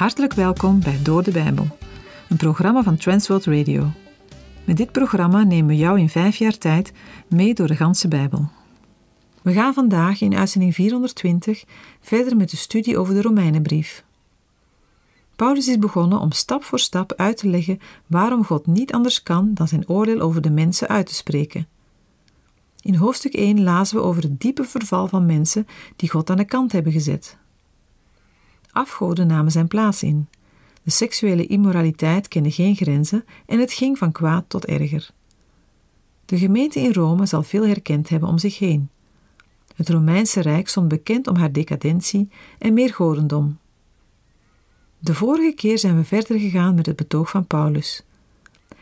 Hartelijk welkom bij Door de Bijbel, een programma van Transworld Radio. Met dit programma nemen we jou in vijf jaar tijd mee door de ganse Bijbel. We gaan vandaag in uitzending 420 verder met de studie over de Romeinenbrief. Paulus is begonnen om stap voor stap uit te leggen waarom God niet anders kan dan zijn oordeel over de mensen uit te spreken. In hoofdstuk 1 lazen we over het diepe verval van mensen die God aan de kant hebben gezet. Afgoden namen zijn plaats in. De seksuele immoraliteit kende geen grenzen en het ging van kwaad tot erger. De gemeente in Rome zal veel herkend hebben om zich heen. Het Romeinse Rijk stond bekend om haar decadentie en meer godendom. De vorige keer zijn we verder gegaan met het betoog van Paulus.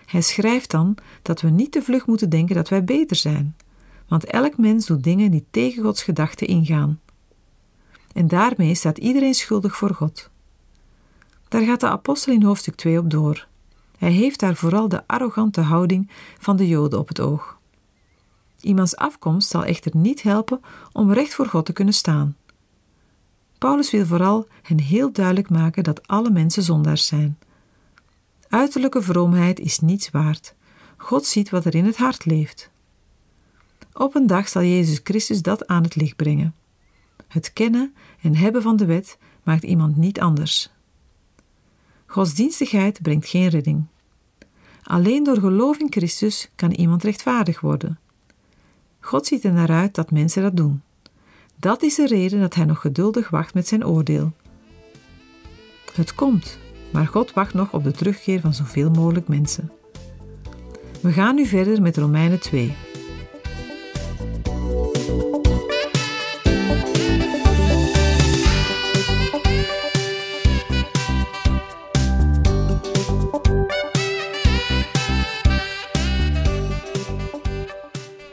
Hij schrijft dan dat we niet te vlug moeten denken dat wij beter zijn, want elk mens doet dingen die tegen Gods gedachten ingaan. En daarmee staat iedereen schuldig voor God. Daar gaat de apostel in hoofdstuk 2 op door. Hij heeft daar vooral de arrogante houding van de Joden op het oog. Iemands afkomst zal echter niet helpen om recht voor God te kunnen staan. Paulus wil vooral hen heel duidelijk maken dat alle mensen zondaars zijn. Uiterlijke vroomheid is niets waard. God ziet wat er in het hart leeft. Op een dag zal Jezus Christus dat aan het licht brengen. Het kennen en hebben van de wet maakt iemand niet anders. Godsdienstigheid brengt geen redding. Alleen door geloof in Christus kan iemand rechtvaardig worden. God ziet er naar uit dat mensen dat doen. Dat is de reden dat hij nog geduldig wacht met zijn oordeel. Het komt, maar God wacht nog op de terugkeer van zoveel mogelijk mensen. We gaan nu verder met Romeinen 2.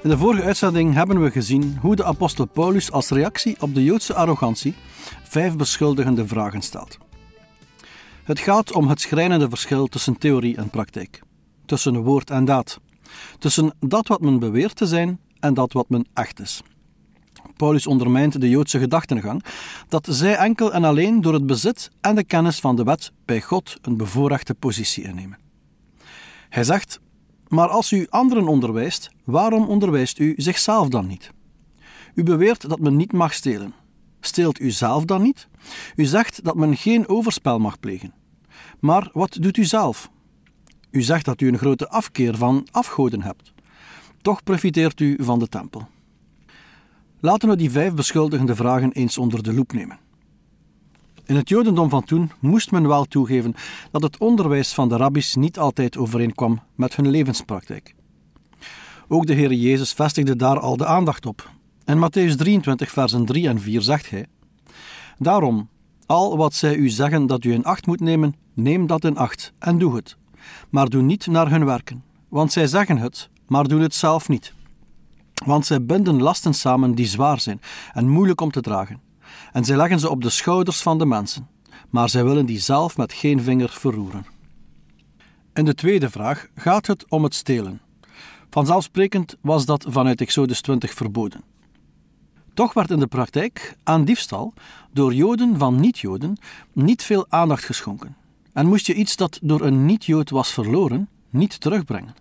In de vorige uitzending hebben we gezien hoe de apostel Paulus als reactie op de Joodse arrogantie vijf beschuldigende vragen stelt. Het gaat om het schrijnende verschil tussen theorie en praktijk, tussen woord en daad, tussen dat wat men beweert te zijn en dat wat men echt is. Paulus ondermijnt de Joodse gedachtengang dat zij enkel en alleen door het bezit en de kennis van de wet bij God een bevoorrechte positie innemen. Hij zegt maar als u anderen onderwijst, waarom onderwijst u zichzelf dan niet? U beweert dat men niet mag stelen. Steelt u zelf dan niet? U zegt dat men geen overspel mag plegen. Maar wat doet u zelf? U zegt dat u een grote afkeer van afgoden hebt. Toch profiteert u van de tempel. Laten we die vijf beschuldigende vragen eens onder de loep nemen. In het Jodendom van toen moest men wel toegeven dat het onderwijs van de rabbis niet altijd overeenkwam met hun levenspraktijk. Ook de Heer Jezus vestigde daar al de aandacht op. In Matthäus 23, versen 3 en 4 zegt hij: Daarom, al wat zij u zeggen dat u in acht moet nemen, neem dat in acht en doe het. Maar doe niet naar hun werken, want zij zeggen het, maar doen het zelf niet. Want zij binden lasten samen die zwaar zijn en moeilijk om te dragen en zij leggen ze op de schouders van de mensen, maar zij willen die zelf met geen vinger verroeren. In de tweede vraag gaat het om het stelen. Vanzelfsprekend was dat vanuit Exodus 20 verboden. Toch werd in de praktijk aan diefstal door Joden van niet-Joden niet veel aandacht geschonken en moest je iets dat door een niet-Jood was verloren niet terugbrengen.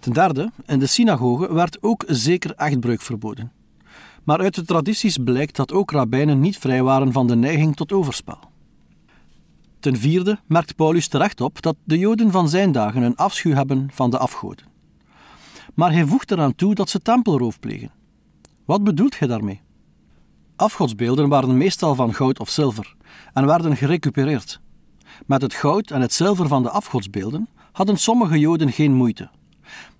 Ten derde, in de synagoge werd ook zeker echtbreuk verboden. Maar uit de tradities blijkt dat ook rabbijnen niet vrij waren van de neiging tot overspel. Ten vierde merkt Paulus terecht op dat de Joden van zijn dagen een afschuw hebben van de afgoden. Maar hij voegt eraan toe dat ze tempelroof plegen. Wat bedoelt hij daarmee? Afgodsbeelden waren meestal van goud of zilver en werden gerecupereerd. Met het goud en het zilver van de afgodsbeelden hadden sommige Joden geen moeite.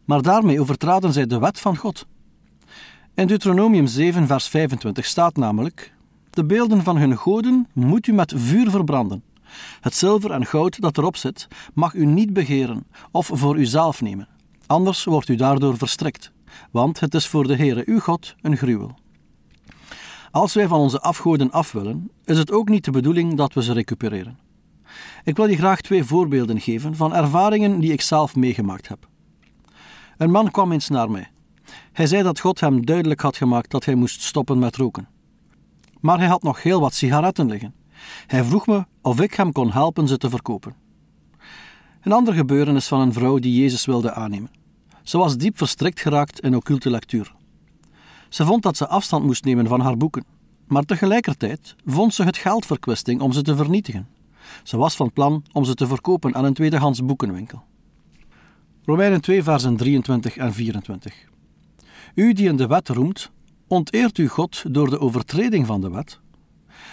Maar daarmee overtraden zij de wet van God. In Deuteronomium 7, vers 25 staat namelijk: De beelden van hun goden moet u met vuur verbranden. Het zilver en goud dat erop zit, mag u niet begeren of voor uzelf nemen, anders wordt u daardoor verstrikt, want het is voor de Heere uw God een gruwel. Als wij van onze afgoden af willen, is het ook niet de bedoeling dat we ze recupereren. Ik wil je graag twee voorbeelden geven van ervaringen die ik zelf meegemaakt heb. Een man kwam eens naar mij hij zei dat God hem duidelijk had gemaakt dat hij moest stoppen met roken. Maar hij had nog heel wat sigaretten liggen. Hij vroeg me of ik hem kon helpen ze te verkopen. Een ander is van een vrouw die Jezus wilde aannemen. Ze was diep verstrikt geraakt in occulte lectuur. Ze vond dat ze afstand moest nemen van haar boeken, maar tegelijkertijd vond ze het geldverkwisting om ze te vernietigen. Ze was van plan om ze te verkopen aan een tweedehands boekenwinkel. Romeinen 2, versen 23 en 24. U die in de wet roemt, onteert u God door de overtreding van de wet?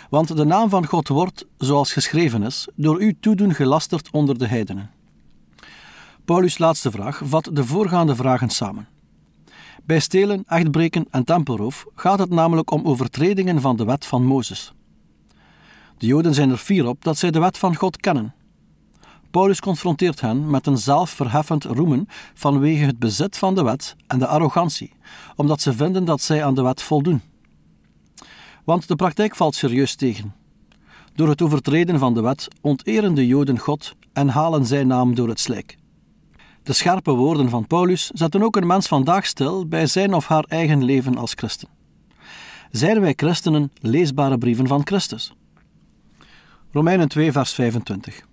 Want de naam van God wordt, zoals geschreven is, door uw toedoen gelasterd onder de heidenen. Paulus' laatste vraag vat de voorgaande vragen samen. Bij stelen, echtbreken en tempelroof gaat het namelijk om overtredingen van de wet van Mozes. De Joden zijn er fier op dat zij de wet van God kennen. Paulus confronteert hen met een zelfverheffend roemen vanwege het bezit van de wet en de arrogantie, omdat ze vinden dat zij aan de wet voldoen. Want de praktijk valt serieus tegen. Door het overtreden van de wet onteren de Joden God en halen zijn naam door het slijk. De scherpe woorden van Paulus zetten ook een mens vandaag stil bij zijn of haar eigen leven als christen. Zijn wij christenen leesbare brieven van Christus? Romeinen 2, vers 25.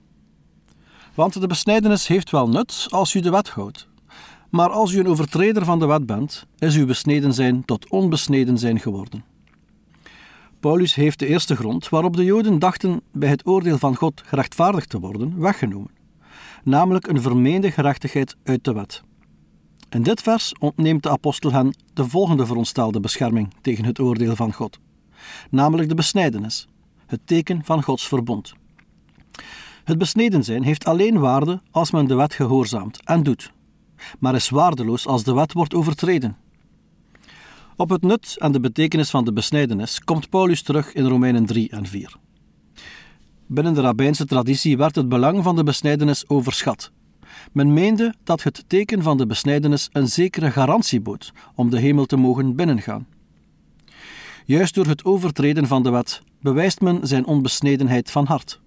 Want de besnijdenis heeft wel nut als u de wet houdt. Maar als u een overtreder van de wet bent, is uw besneden zijn tot onbesneden zijn geworden. Paulus heeft de eerste grond waarop de Joden dachten bij het oordeel van God gerechtvaardigd te worden, weggenomen, namelijk een vermeende gerechtigheid uit de wet. In dit vers ontneemt de apostel hen de volgende verontstelde bescherming tegen het oordeel van God, namelijk de besnijdenis, het teken van Gods verbond. Het besneden zijn heeft alleen waarde als men de wet gehoorzaamt en doet, maar is waardeloos als de wet wordt overtreden. Op het nut en de betekenis van de besnijdenis komt Paulus terug in Romeinen 3 en 4. Binnen de rabbijnse traditie werd het belang van de besnijdenis overschat. Men meende dat het teken van de besnijdenis een zekere garantie bood om de hemel te mogen binnengaan. Juist door het overtreden van de wet bewijst men zijn onbesnedenheid van hart.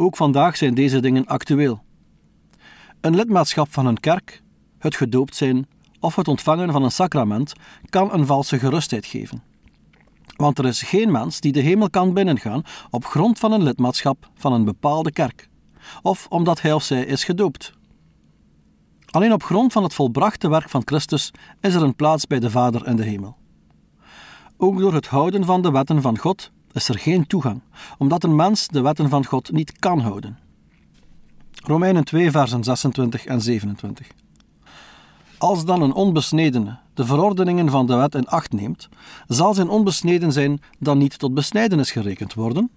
Ook vandaag zijn deze dingen actueel. Een lidmaatschap van een kerk, het gedoopt zijn of het ontvangen van een sacrament kan een valse gerustheid geven. Want er is geen mens die de hemel kan binnengaan op grond van een lidmaatschap van een bepaalde kerk, of omdat hij of zij is gedoopt. Alleen op grond van het volbrachte werk van Christus is er een plaats bij de Vader in de hemel. Ook door het houden van de wetten van God is er geen toegang, omdat een mens de wetten van God niet kan houden. Romeinen 2, versen 26 en 27. Als dan een onbesnedene de verordeningen van de wet in acht neemt, zal zijn onbesneden zijn dan niet tot besnijdenis gerekend worden?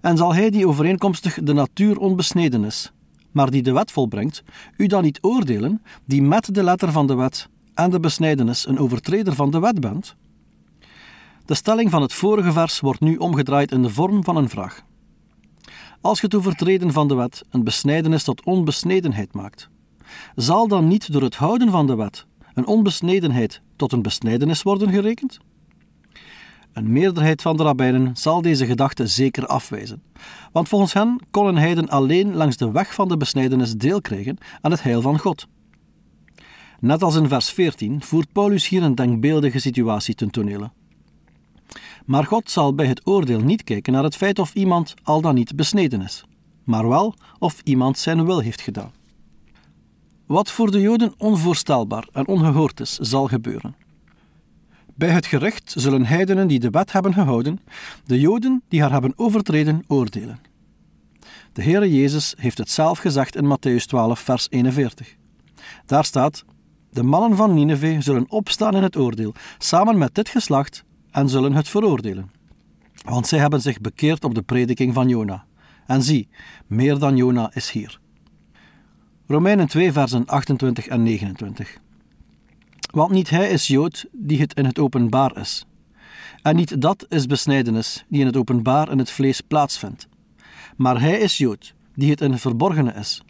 En zal hij die overeenkomstig de natuur onbesneden is, maar die de wet volbrengt, u dan niet oordelen, die met de letter van de wet en de besnijdenis een overtreder van de wet bent? De stelling van het vorige vers wordt nu omgedraaid in de vorm van een vraag. Als je het overtreden van de wet een besnijdenis tot onbesnedenheid maakt, zal dan niet door het houden van de wet een onbesnedenheid tot een besnijdenis worden gerekend? Een meerderheid van de rabbijnen zal deze gedachte zeker afwijzen, want volgens hen een heiden alleen langs de weg van de besnijdenis deel krijgen aan het heil van God. Net als in vers 14 voert Paulus hier een denkbeeldige situatie ten tonele. Maar God zal bij het oordeel niet kijken naar het feit of iemand al dan niet besneden is, maar wel of iemand zijn wil heeft gedaan. Wat voor de Joden onvoorstelbaar en ongehoord is, zal gebeuren. Bij het gerecht zullen heidenen die de wet hebben gehouden, de Joden die haar hebben overtreden, oordelen. De Heere Jezus heeft het zelf gezegd in Matthäus 12, vers 41. Daar staat: De mannen van Nineveh zullen opstaan in het oordeel, samen met dit geslacht, en zullen het veroordelen. Want zij hebben zich bekeerd op de prediking van Jona. En zie, meer dan Jona is hier. Romeinen 2, versen 28 en 29. Want niet hij is Jood die het in het openbaar is. En niet dat is besnijdenis die in het openbaar in het vlees plaatsvindt. Maar hij is Jood die het in het verborgene is.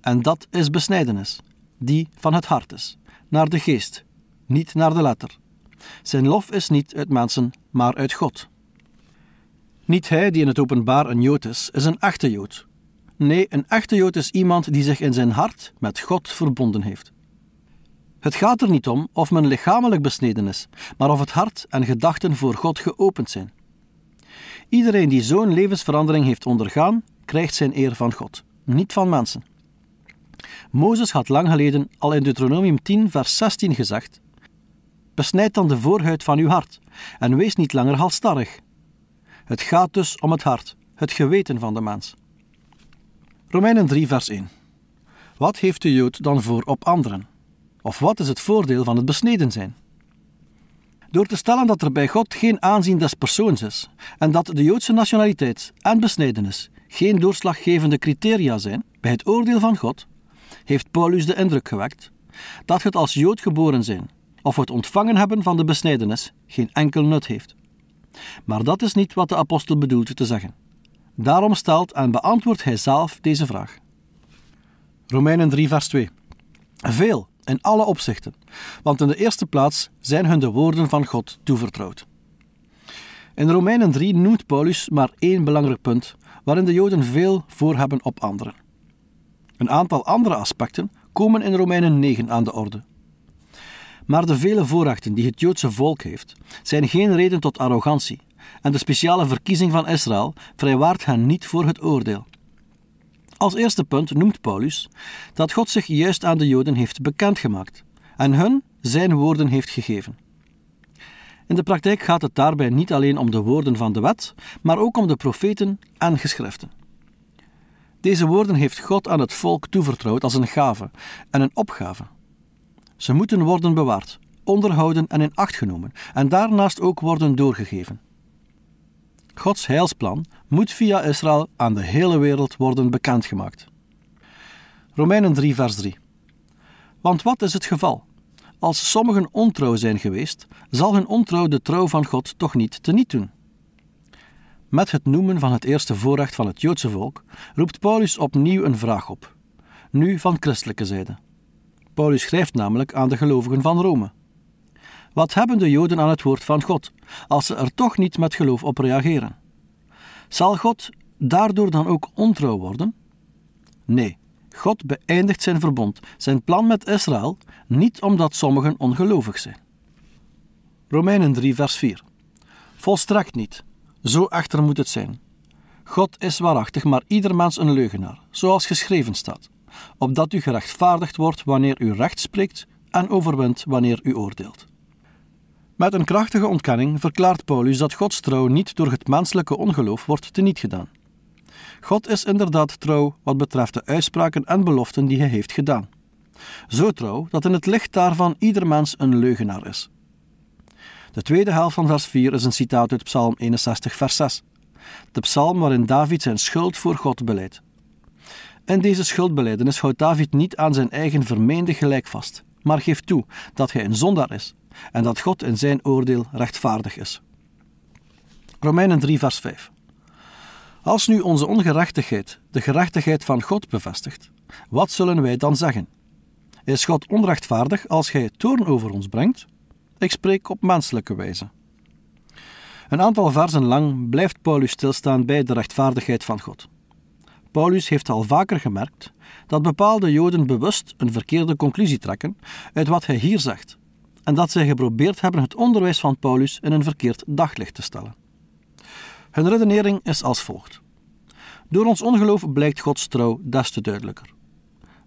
En dat is besnijdenis die van het hart is, naar de geest, niet naar de letter. Zijn lof is niet uit mensen, maar uit God. Niet hij die in het openbaar een Jood is, is een echte Jood. Nee, een echte Jood is iemand die zich in zijn hart met God verbonden heeft. Het gaat er niet om of men lichamelijk besneden is, maar of het hart en gedachten voor God geopend zijn. Iedereen die zo'n levensverandering heeft ondergaan, krijgt zijn eer van God, niet van mensen. Mozes had lang geleden al in Deuteronomium 10, vers 16 gezegd: Besnijd dan de voorhuid van uw hart en wees niet langer halstarrig. Het gaat dus om het hart, het geweten van de mens. Romeinen 3, vers 1. Wat heeft de Jood dan voor op anderen? Of wat is het voordeel van het besneden zijn? Door te stellen dat er bij God geen aanzien des persoons is en dat de Joodse nationaliteit en besnedenis geen doorslaggevende criteria zijn bij het oordeel van God, heeft Paulus de indruk gewekt dat het als Jood geboren zijn of het ontvangen hebben van de besnijdenis geen enkel nut heeft. Maar dat is niet wat de apostel bedoelt te zeggen. Daarom stelt en beantwoordt hij zelf deze vraag. Romeinen 3, vers 2. Veel, in alle opzichten, want in de eerste plaats zijn hun de woorden van God toevertrouwd. In Romeinen 3 noemt Paulus maar één belangrijk punt waarin de Joden veel voor hebben op anderen. Een aantal andere aspecten komen in Romeinen 9 aan de orde, maar de vele voorrechten die het Joodse volk heeft, zijn geen reden tot arrogantie, en de speciale verkiezing van Israël vrijwaart hen niet voor het oordeel. Als eerste punt noemt Paulus dat God zich juist aan de Joden heeft bekendgemaakt en hun zijn woorden heeft gegeven. In de praktijk gaat het daarbij niet alleen om de woorden van de wet, maar ook om de profeten en geschriften. Deze woorden heeft God aan het volk toevertrouwd als een gave en een opgave ze moeten worden bewaard, onderhouden en in acht genomen en daarnaast ook worden doorgegeven. Gods heilsplan moet via Israël aan de hele wereld worden bekendgemaakt. Romeinen 3, vers 3. Want wat is het geval? Als sommigen ontrouw zijn geweest, zal hun ontrouw de trouw van God toch niet teniet doen. Met het noemen van het eerste voorrecht van het Joodse volk roept Paulus opnieuw een vraag op, nu van christelijke zijde. Paulus schrijft namelijk aan de gelovigen van Rome. Wat hebben de Joden aan het woord van God, als ze er toch niet met geloof op reageren? Zal God daardoor dan ook ontrouw worden? Nee, God beëindigt zijn verbond, zijn plan met Israël, niet omdat sommigen ongelovig zijn. Romeinen 3, vers 4. Volstrekt niet. Zo echter moet het zijn. God is waarachtig, maar ieder mens een leugenaar, zoals geschreven staat opdat u gerechtvaardigd wordt wanneer u recht spreekt en overwint wanneer u oordeelt. Met een krachtige ontkenning verklaart Paulus dat Gods trouw niet door het menselijke ongeloof wordt teniet gedaan. God is inderdaad trouw wat betreft de uitspraken en beloften die hij heeft gedaan. Zo trouw dat in het licht daarvan ieder mens een leugenaar is. De tweede helft van vers 4 is een citaat uit Psalm 61, vers 6. De psalm waarin David zijn schuld voor God beleidt. En deze schuldbeleidenis houdt David niet aan zijn eigen vermeende gelijk vast, maar geeft toe dat hij een zondaar is en dat God in zijn oordeel rechtvaardig is. Romeinen 3, vers 5. Als nu onze ongerechtigheid de gerechtigheid van God bevestigt, wat zullen wij dan zeggen? Is God onrechtvaardig als Hij toorn over ons brengt? Ik spreek op menselijke wijze. Een aantal versen lang blijft Paulus stilstaan bij de rechtvaardigheid van God. Paulus heeft al vaker gemerkt dat bepaalde Joden bewust een verkeerde conclusie trekken uit wat hij hier zegt, en dat zij geprobeerd hebben het onderwijs van Paulus in een verkeerd daglicht te stellen. Hun redenering is als volgt. Door ons ongeloof blijkt Gods trouw des te duidelijker.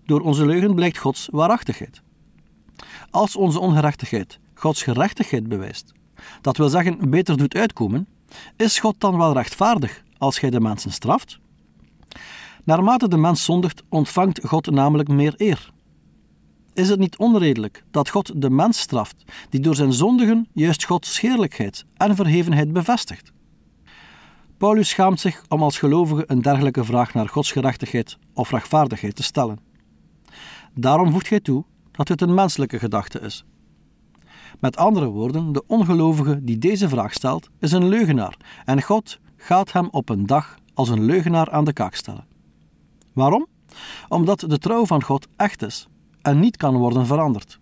Door onze leugen blijkt Gods waarachtigheid. Als onze ongerechtigheid Gods gerechtigheid bewijst, dat wil zeggen beter doet uitkomen, is God dan wel rechtvaardig als Gij de mensen straft? Naarmate de mens zondigt, ontvangt God namelijk meer eer. Is het niet onredelijk dat God de mens straft, die door zijn zondigen juist Gods scheerlijkheid en verhevenheid bevestigt? Paulus schaamt zich om als gelovige een dergelijke vraag naar Gods gerechtigheid of rechtvaardigheid te stellen. Daarom voegt hij toe dat het een menselijke gedachte is. Met andere woorden, de ongelovige die deze vraag stelt, is een leugenaar en God gaat hem op een dag als een leugenaar aan de kaak stellen. Waarom? Omdat de trouw van God echt is en niet kan worden veranderd.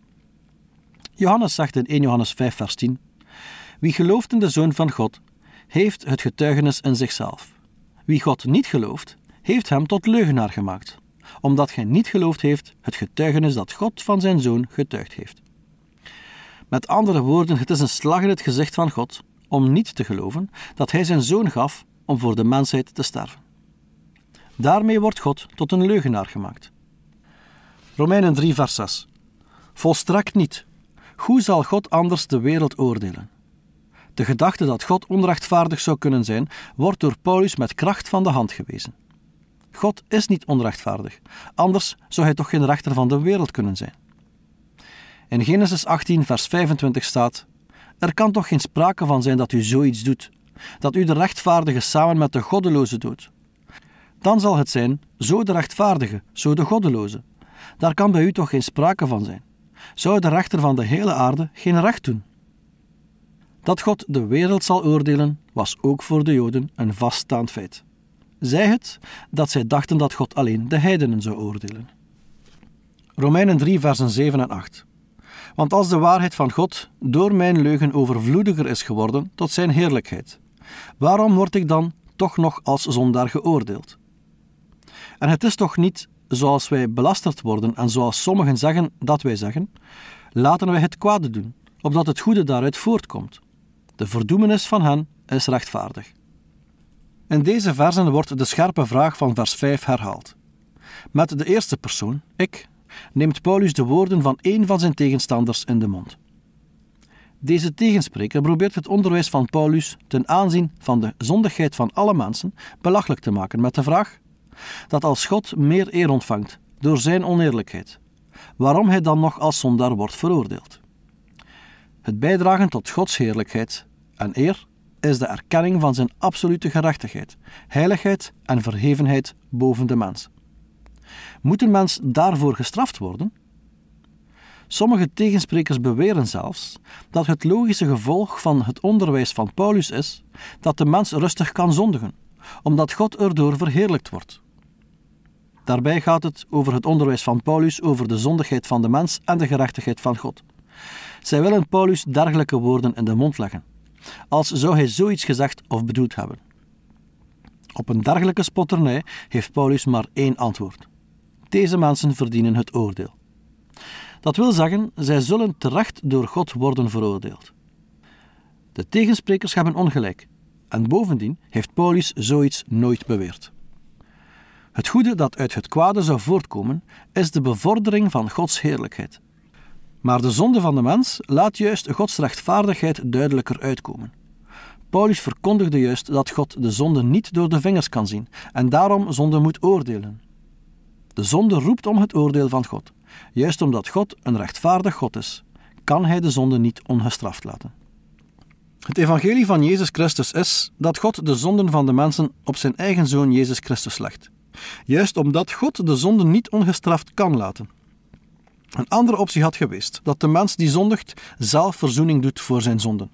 Johannes zegt in 1 Johannes 5, vers 10: Wie gelooft in de Zoon van God, heeft het getuigenis in zichzelf. Wie God niet gelooft, heeft hem tot leugenaar gemaakt, omdat gij niet geloofd heeft het getuigenis dat God van zijn Zoon getuigd heeft. Met andere woorden, het is een slag in het gezicht van God om niet te geloven dat Hij zijn Zoon gaf om voor de mensheid te sterven. Daarmee wordt God tot een leugenaar gemaakt. Romeinen 3, vers 6. Volstrekt niet. Hoe zal God anders de wereld oordelen? De gedachte dat God onrechtvaardig zou kunnen zijn, wordt door Paulus met kracht van de hand gewezen. God is niet onrechtvaardig, anders zou hij toch geen rechter van de wereld kunnen zijn. In Genesis 18, vers 25 staat: Er kan toch geen sprake van zijn dat u zoiets doet, dat u de rechtvaardige samen met de goddeloze doet. Dan zal het zijn, zo de rechtvaardige, zo de goddeloze. Daar kan bij u toch geen sprake van zijn. Zou de rechter van de hele aarde geen recht doen? Dat God de wereld zal oordelen, was ook voor de Joden een vaststaand feit. Zij het dat zij dachten dat God alleen de heidenen zou oordelen. Romeinen 3, versen 7 en 8. Want als de waarheid van God door mijn leugen overvloediger is geworden tot zijn heerlijkheid, waarom word ik dan toch nog als zondaar geoordeeld? En het is toch niet zoals wij belasterd worden en zoals sommigen zeggen dat wij zeggen: laten wij het kwade doen, opdat het goede daaruit voortkomt. De verdoemenis van hen is rechtvaardig. In deze versen wordt de scherpe vraag van vers 5 herhaald. Met de eerste persoon, ik, neemt Paulus de woorden van één van zijn tegenstanders in de mond. Deze tegenspreker probeert het onderwijs van Paulus ten aanzien van de zondigheid van alle mensen belachelijk te maken met de vraag: dat als God meer eer ontvangt door zijn oneerlijkheid, waarom hij dan nog als zondaar wordt veroordeeld. Het bijdragen tot Gods heerlijkheid en eer is de erkenning van zijn absolute gerechtigheid, heiligheid en verhevenheid boven de mens. Moet een mens daarvoor gestraft worden? Sommige tegensprekers beweren zelfs dat het logische gevolg van het onderwijs van Paulus is dat de mens rustig kan zondigen, omdat God erdoor verheerlijkt wordt. Daarbij gaat het over het onderwijs van Paulus over de zondigheid van de mens en de gerechtigheid van God. Zij willen Paulus dergelijke woorden in de mond leggen, als zou hij zoiets gezegd of bedoeld hebben. Op een dergelijke spotternij heeft Paulus maar één antwoord. Deze mensen verdienen het oordeel. Dat wil zeggen, zij zullen terecht door God worden veroordeeld. De tegensprekers hebben ongelijk. En bovendien heeft Paulus zoiets nooit beweerd. Het goede dat uit het kwade zou voortkomen, is de bevordering van Gods heerlijkheid. Maar de zonde van de mens laat juist Gods rechtvaardigheid duidelijker uitkomen. Paulus verkondigde juist dat God de zonde niet door de vingers kan zien en daarom zonde moet oordelen. De zonde roept om het oordeel van God. Juist omdat God een rechtvaardig God is, kan hij de zonde niet ongestraft laten. Het evangelie van Jezus Christus is dat God de zonden van de mensen op zijn eigen zoon Jezus Christus legt. Juist omdat God de zonde niet ongestraft kan laten. Een andere optie had geweest dat de mens die zondigt zelf verzoening doet voor zijn zonden.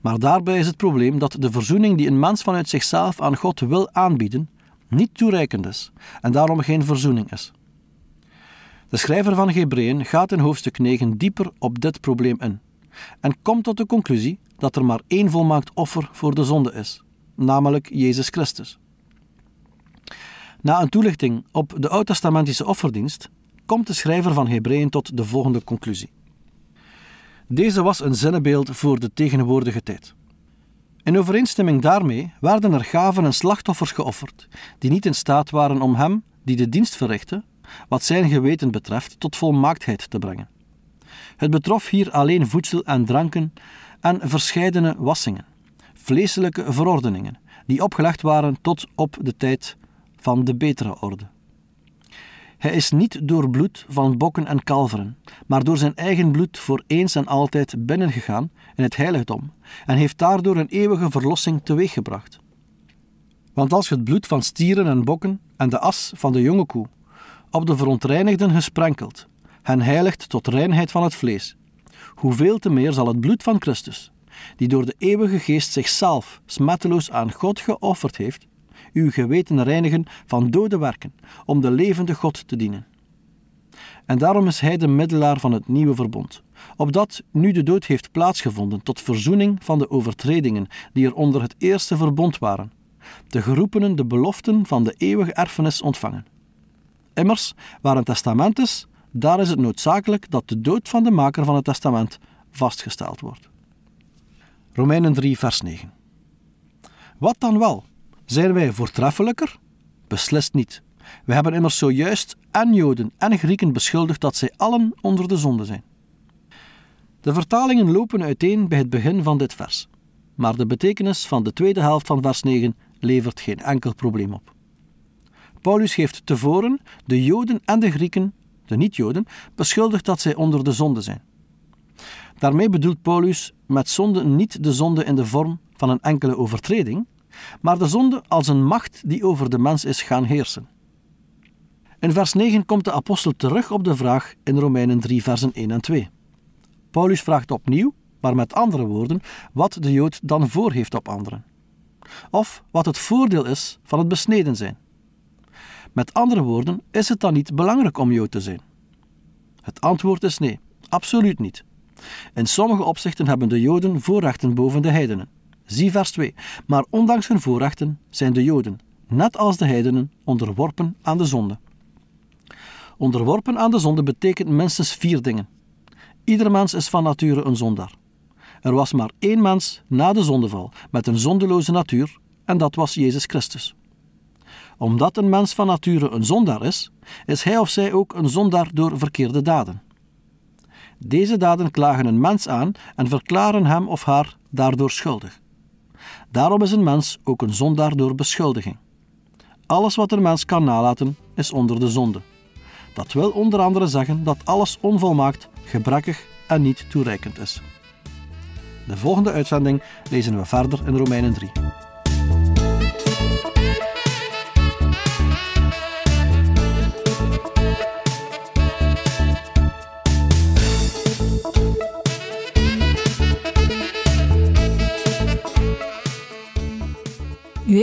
Maar daarbij is het probleem dat de verzoening die een mens vanuit zichzelf aan God wil aanbieden, niet toereikend is en daarom geen verzoening is. De schrijver van Hebreeën gaat in hoofdstuk 9 dieper op dit probleem in en komt tot de conclusie dat er maar één volmaakt offer voor de zonde is, namelijk Jezus Christus. Na een toelichting op de Oud-testamentische offerdienst komt de schrijver van Hebreeën tot de volgende conclusie. Deze was een zinnebeeld voor de tegenwoordige tijd. In overeenstemming daarmee werden er gaven en slachtoffers geofferd, die niet in staat waren om hem, die de dienst verrichtte, wat zijn geweten betreft, tot volmaaktheid te brengen. Het betrof hier alleen voedsel en dranken en verscheidene wassingen, vleeselijke verordeningen, die opgelegd waren tot op de tijd van de betere orde. Hij is niet door bloed van bokken en kalveren, maar door zijn eigen bloed voor eens en altijd binnengegaan in het heiligdom en heeft daardoor een eeuwige verlossing teweeggebracht. Want als het bloed van stieren en bokken en de as van de jonge koe op de verontreinigden gesprenkeld, hen heiligt tot reinheid van het vlees, hoeveel te meer zal het bloed van Christus, die door de eeuwige geest zichzelf smetteloos aan God geofferd heeft, uw geweten reinigen van dode werken, om de levende God te dienen. En daarom is hij de middelaar van het nieuwe verbond, opdat nu de dood heeft plaatsgevonden tot verzoening van de overtredingen die er onder het eerste verbond waren, de geroepenen de beloften van de eeuwige erfenis ontvangen. Immers, waar een testament is, daar is het noodzakelijk dat de dood van de maker van het testament vastgesteld wordt. Romeinen 3, vers 9. Wat dan wel? Zijn wij voortreffelijker? Beslist niet. We hebben immers zojuist en Joden en Grieken beschuldigd dat zij allen onder de zonde zijn. De vertalingen lopen uiteen bij het begin van dit vers, maar de betekenis van de tweede helft van vers 9 levert geen enkel probleem op. Paulus heeft tevoren de Joden en de Grieken, de niet-Joden, beschuldigd dat zij onder de zonde zijn. Daarmee bedoelt Paulus met zonde niet de zonde in de vorm van een enkele overtreding, maar de zonde als een macht die over de mens is gaan heersen. In vers 9 komt de apostel terug op de vraag in Romeinen 3, versen 1 en 2. Paulus vraagt opnieuw, maar met andere woorden, wat de Jood dan voor heeft op anderen. Of wat het voordeel is van het besneden zijn. Met andere woorden, is het dan niet belangrijk om Jood te zijn? Het antwoord is nee, absoluut niet. In sommige opzichten hebben de Joden voorrechten boven de heidenen. Zie vers 2. Maar ondanks hun voorrechten zijn de Joden, net als de heidenen, onderworpen aan de zonde. Onderworpen aan de zonde betekent minstens vier dingen. Ieder mens is van nature een zondaar. Er was maar één mens na de zondeval met een zondeloze natuur en dat was Jezus Christus. Omdat een mens van nature een zondaar is, is hij of zij ook een zondaar door verkeerde daden. Deze daden klagen een mens aan en verklaren hem of haar daardoor schuldig. Daarom is een mens ook een zondaar door beschuldiging. Alles wat een mens kan nalaten, is onder de zonde. Dat wil onder andere zeggen dat alles onvolmaakt, gebrekkig en niet toereikend is. De volgende uitzending lezen we verder in Romeinen 3.